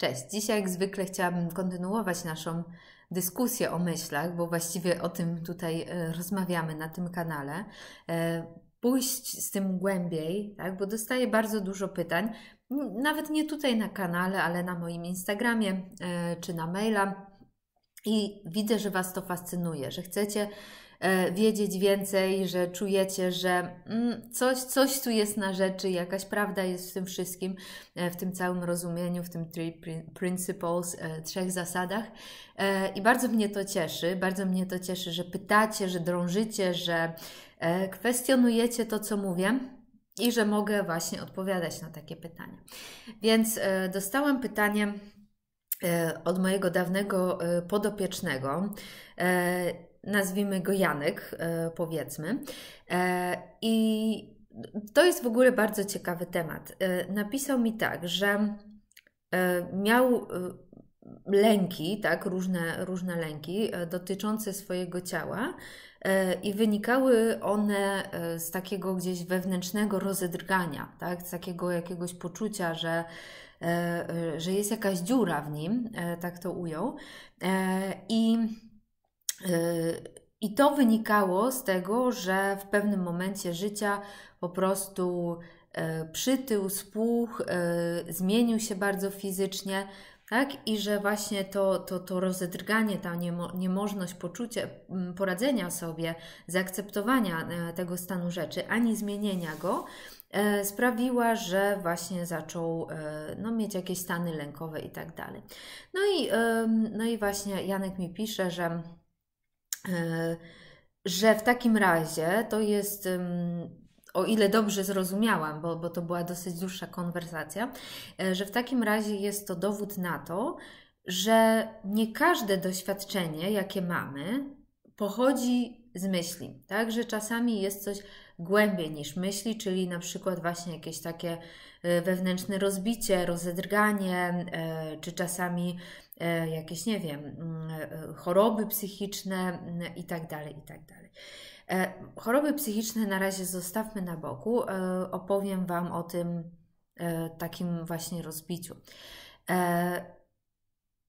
Cześć. Dzisiaj, jak zwykle, chciałabym kontynuować naszą dyskusję o myślach, bo właściwie o tym tutaj e, rozmawiamy na tym kanale. E, pójść z tym głębiej, tak? bo dostaję bardzo dużo pytań, nawet nie tutaj na kanale, ale na moim Instagramie e, czy na maila i widzę, że Was to fascynuje, że chcecie e, wiedzieć więcej, że czujecie, że mm, coś, coś tu jest na rzeczy, jakaś prawda jest w tym wszystkim, e, w tym całym rozumieniu, w tym three principles, e, trzech zasadach. I bardzo mnie to cieszy, bardzo mnie to cieszy, że pytacie, że drążycie, że kwestionujecie to, co mówię. I że mogę właśnie odpowiadać na takie pytania. Więc dostałam pytanie E, od mojego dawnego e, podopiecznego. E, nazwijmy go Janek, powiedzmy. I to jest w ogóle bardzo ciekawy temat. Napisał mi tak, że miał lęki, tak, różne, różne lęki dotyczące swojego ciała i wynikały one z takiego gdzieś wewnętrznego rozedrgania, tak, z takiego jakiegoś poczucia, że E, że jest jakaś dziura w nim, e, tak to ujął. E, I i to wynikało z tego, że w pewnym momencie życia po prostu przytył, spuch, zmienił się bardzo fizycznie, tak? I że właśnie to, to, to rozedrganie, ta niemo, niemożność poczucia, poradzenia sobie, zaakceptowania tego stanu rzeczy, ani zmienienia go, E, sprawiła, że właśnie zaczął e, no, mieć jakieś stany lękowe i tak dalej. No i, no i właśnie Janek mi pisze, że e, że w takim razie to jest, o ile dobrze zrozumiałam, bo, bo to była dosyć dłuższa konwersacja, że w takim razie jest to dowód na to, że nie każde doświadczenie, jakie mamy, pochodzi z myśli, tak? Że czasami jest coś głębiej niż myśli, czyli na przykład właśnie jakieś takie e, wewnętrzne rozbicie, rozedrganie, e, czy czasami e, jakieś, nie wiem, mm, choroby psychiczne itd., mm, itd. Tak tak choroby psychiczne na razie zostawmy na boku, opowiem Wam o tym takim właśnie rozbiciu.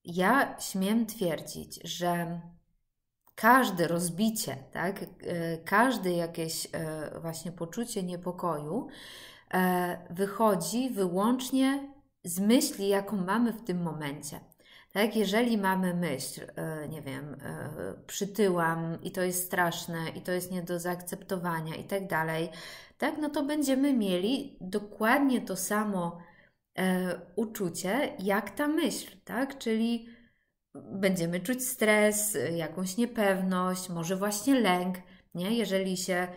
Ja śmiem twierdzić, że każde rozbicie, tak, e, każde jakieś e, właśnie poczucie niepokoju e, wychodzi wyłącznie z myśli, jaką mamy w tym momencie. Tak, jeżeli mamy myśl, nie wiem, przytyłam i to jest straszne, i to jest nie do zaakceptowania, i tak dalej, tak, no to będziemy mieli dokładnie to samo uczucie, jak ta myśl, tak? Czyli będziemy czuć stres, jakąś niepewność, może właśnie lęk, nie? jeżeli się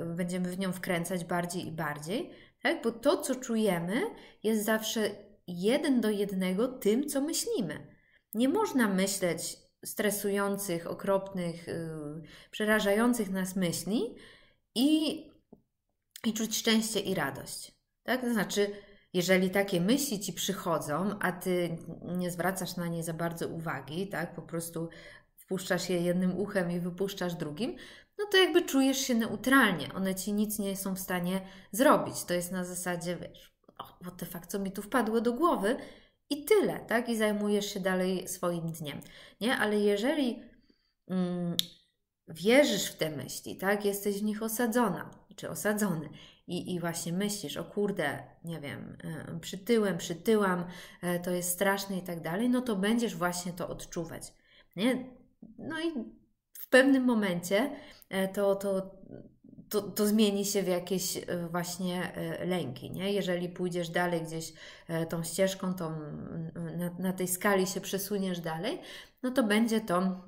y, będziemy w nią wkręcać bardziej i bardziej, tak? bo to, co czujemy, jest zawsze jeden do jednego tym, co myślimy. Nie można myśleć stresujących, okropnych, y, przerażających nas myśli i, i czuć szczęście i radość. Tak? To znaczy, jeżeli takie myśli ci przychodzą, a ty nie zwracasz na nie za bardzo uwagi, tak, po prostu wpuszczasz je jednym uchem i wypuszczasz drugim, no to jakby czujesz się neutralnie, one ci nic nie są w stanie zrobić. To jest na zasadzie, wiesz, o, te the co mi tu wpadło do głowy i tyle, tak? I zajmujesz się dalej swoim dniem, nie? Ale jeżeli mm, wierzysz w te myśli, tak? Jesteś w nich osadzona czy osadzony i, i właśnie myślisz, o kurde, nie wiem, e, przytyłem, przytyłam, e, to jest straszne i tak dalej, no to będziesz właśnie to odczuwać. Nie? No i w pewnym momencie e, to, to, to, to zmieni się w jakieś właśnie lęki. Nie? Jeżeli pójdziesz dalej gdzieś tą ścieżką, tą, na, na tej skali się przesuniesz dalej, no to będzie to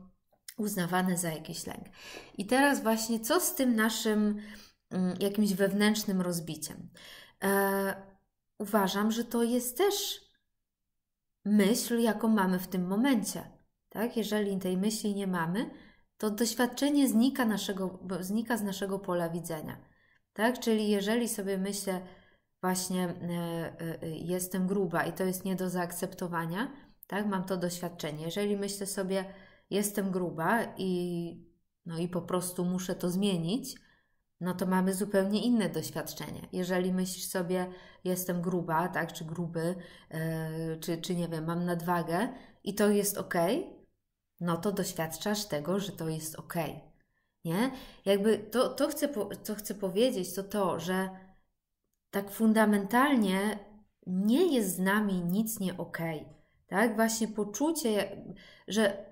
uznawane za jakiś lęk. I teraz właśnie co z tym naszym Mm, jakimś wewnętrznym rozbiciem. E, uważam, że to jest też myśl, jaką mamy w tym momencie. Tak? Jeżeli tej myśli nie mamy, to doświadczenie znika, naszego, znika z naszego pola widzenia. Tak? Czyli jeżeli sobie myślę, właśnie e, e, jestem gruba i to jest nie do zaakceptowania, tak? mam to doświadczenie. Jeżeli myślę sobie, jestem gruba i, no i po prostu muszę to zmienić, no to mamy zupełnie inne doświadczenie. Jeżeli myślisz sobie, jestem gruba, tak, czy gruby, yy, czy, czy nie wiem, mam nadwagę i to jest ok, no to doświadczasz tego, że to jest ok. Nie? Jakby to, to chcę, co chcę powiedzieć, to to, że tak fundamentalnie nie jest z nami nic nie ok. Tak? Właśnie poczucie, że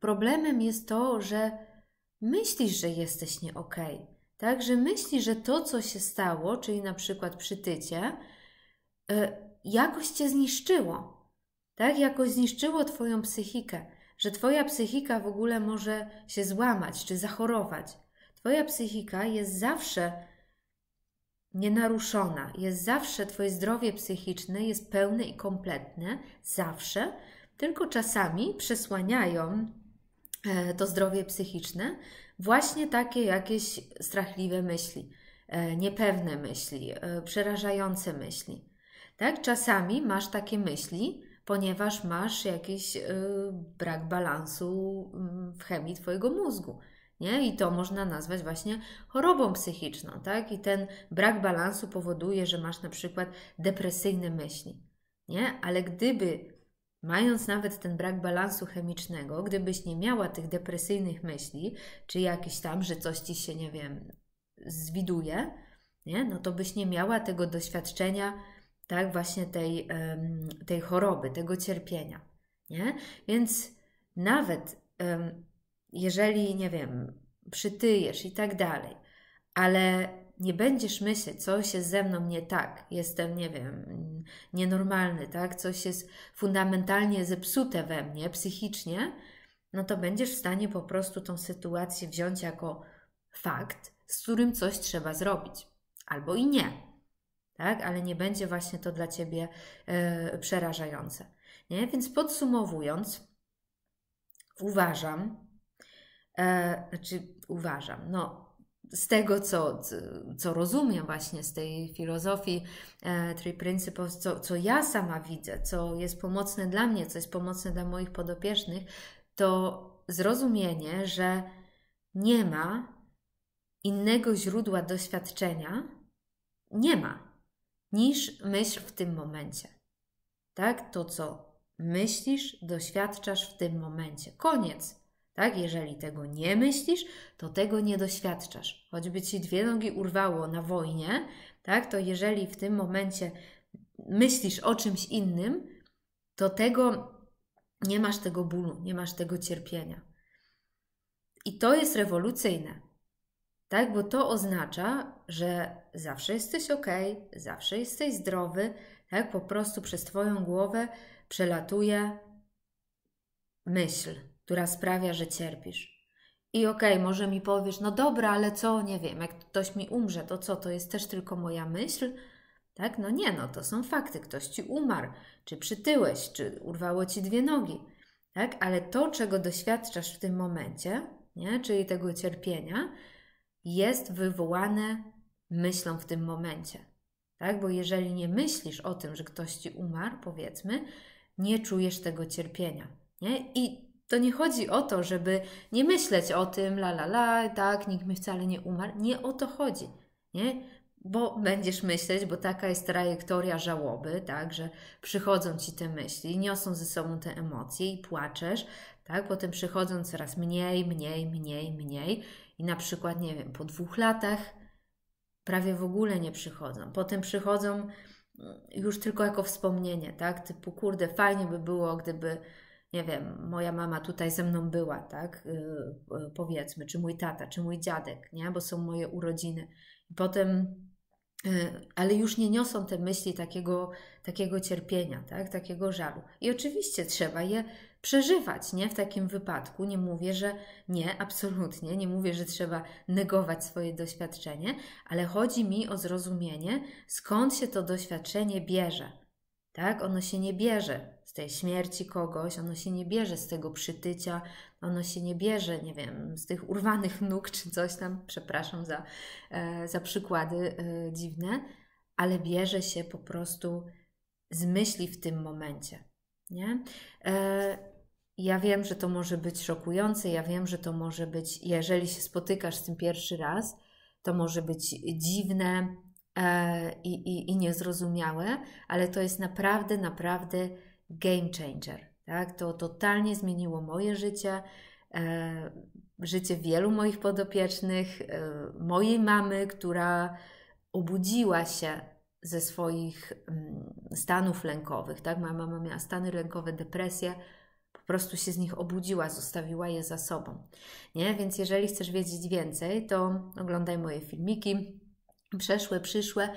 problemem jest to, że myślisz, że jesteś nie okej. Okay tak, że myśli, że to, co się stało, czyli na przykład przytycie, e, jakoś cię zniszczyło. Tak, jakoś zniszczyło Twoją psychikę, że Twoja psychika w ogóle może się złamać czy zachorować. Twoja psychika jest zawsze nienaruszona, jest zawsze Twoje zdrowie psychiczne jest pełne i kompletne, zawsze, tylko czasami przesłaniają e, to zdrowie psychiczne właśnie takie jakieś strachliwe myśli, e, niepewne myśli, e, przerażające myśli. Tak? Czasami masz takie myśli, ponieważ masz jakiś e, brak balansu mm, w chemii Twojego mózgu. Nie? I to można nazwać właśnie chorobą psychiczną, tak? I ten brak balansu powoduje, że masz na przykład depresyjne myśli, nie? Ale gdyby Mając nawet ten brak balansu chemicznego, gdybyś nie miała tych depresyjnych myśli, czy jakiś tam, że coś ci się, nie wiem, zwiduje, nie? no to byś nie miała tego doświadczenia, tak, właśnie tej, tej choroby, tego cierpienia. Nie? Więc nawet jeżeli, nie wiem, przytyjesz i tak dalej, ale nie będziesz myśleć, coś jest ze mną nie tak, jestem, nie wiem, nienormalny, tak, coś jest fundamentalnie zepsute we mnie psychicznie, no to będziesz w stanie po prostu tą sytuację wziąć jako fakt, z którym coś trzeba zrobić. Albo i nie, tak, ale nie będzie właśnie to dla ciebie yy, przerażające. Nie? Więc podsumowując, uważam, e, znaczy uważam, no z tego, co, co rozumiem właśnie z tej filozofii e, Three Principles, co, co ja sama widzę, co jest pomocne dla mnie, co jest pomocne dla moich podopiecznych, to zrozumienie, że nie ma innego źródła doświadczenia, nie ma, niż myśl w tym momencie. Tak? To, co myślisz, doświadczasz w tym momencie. Koniec. Tak? Jeżeli tego nie myślisz, to tego nie doświadczasz. Choćby ci dwie nogi urwało na wojnie, tak? to jeżeli w tym momencie myślisz o czymś innym, to tego nie masz tego bólu, nie masz tego cierpienia. I to jest rewolucyjne, tak? Bo to oznacza, że zawsze jesteś ok, zawsze jesteś zdrowy, tak? Po prostu przez Twoją głowę przelatuje myśl, która sprawia, że cierpisz. I okej, okay, może mi powiesz, no dobra, ale co, nie wiem, jak ktoś mi umrze, to co, to jest też tylko moja myśl? Tak? No nie, no to są fakty. Ktoś ci umarł, czy przytyłeś, czy urwało ci dwie nogi. Tak? Ale to, czego doświadczasz w tym momencie, nie? czyli tego cierpienia, jest wywołane myślą w tym momencie. Tak? Bo jeżeli nie myślisz o tym, że ktoś ci umarł, powiedzmy, nie czujesz tego cierpienia. Nie? I to nie chodzi o to, żeby nie myśleć o tym, la la la, tak, nikt mi wcale nie umarł. Nie o to chodzi, nie? Bo będziesz myśleć, bo taka jest trajektoria żałoby, tak, że przychodzą ci te myśli, niosą ze sobą te emocje i płaczesz, tak? Potem przychodzą coraz mniej, mniej, mniej, mniej i na przykład, nie wiem, po dwóch latach prawie w ogóle nie przychodzą. Potem przychodzą mm, już tylko jako wspomnienie, tak? Typu, kurde, fajnie by było, gdyby nie wiem, moja mama tutaj ze mną była, tak, yy, powiedzmy, czy mój tata, czy mój dziadek, nie, bo są moje urodziny. I potem, yy, ale już nie niosą te myśli takiego, takiego cierpienia, tak, takiego żalu. I oczywiście trzeba je przeżywać, nie, w takim wypadku. Nie mówię, że nie, absolutnie, nie mówię, że trzeba negować swoje doświadczenie, ale chodzi mi o zrozumienie, skąd się to doświadczenie bierze tak? Ono się nie bierze z tej śmierci kogoś, ono się nie bierze z tego przytycia, ono się nie bierze, nie wiem, z tych urwanych nóg czy coś tam, przepraszam za, e, za przykłady e, dziwne, ale bierze się po prostu z myśli w tym momencie, nie? E, ja wiem, że to może być szokujące, ja wiem, że to może być, jeżeli się spotykasz z tym pierwszy raz, to może być dziwne, E, i, i, i niezrozumiałe, ale to jest naprawdę, naprawdę game changer. Tak? To totalnie zmieniło moje życie, e, życie wielu moich podopiecznych, e, mojej mamy, która obudziła się ze swoich mm, stanów lękowych. Tak? Moja mama miała stany lękowe, depresję, po prostu się z nich obudziła, zostawiła je za sobą. Nie? Więc jeżeli chcesz wiedzieć więcej, to oglądaj moje filmiki przeszłe, przyszłe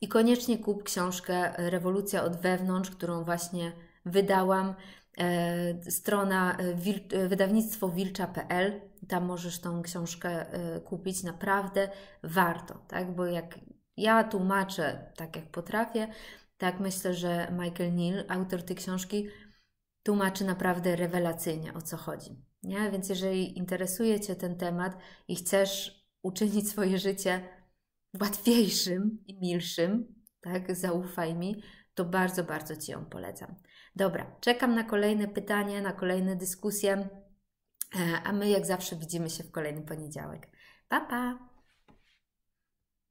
i koniecznie kup książkę Rewolucja od wewnątrz, którą właśnie wydałam. E, strona e, wil, e, wydawnictwo wilcza.pl. Tam możesz tą książkę kupić. Naprawdę warto, tak? Bo jak ja tłumaczę tak, jak potrafię, tak myślę, że Michael Neal, autor tej książki, tłumaczy naprawdę rewelacyjnie o co chodzi. Nie? Więc jeżeli interesuje Cię ten temat i chcesz uczynić swoje życie łatwiejszym i milszym, tak? Zaufaj mi, to bardzo, bardzo Ci ją polecam. Dobra, czekam na kolejne pytanie, na kolejne dyskusje, e, a my jak zawsze widzimy się w kolejny poniedziałek. Pa, pa!